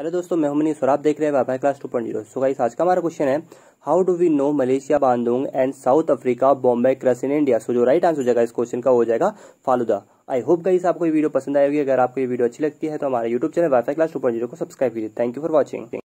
hello दोस्तों मैं हमनी सर देख रहे हैं वापा class two point zero so guys आज का हमारा क्वेश्चन है how do we know Malaysia Bandung and South Africa Bombay cross in India so जो राइट आंसर हो जाएगा इस क्वेश्चन का हो जाएगा फालूदा आई होप गाइस आपको ये वीडियो पसंद आएगी अगर आपको ये वीडियो अच्छी लगती है तो हमारे YouTube channel Y class two point zero को सब्सक्राइब कीजिए थैंक यू फॉर वॉचिंग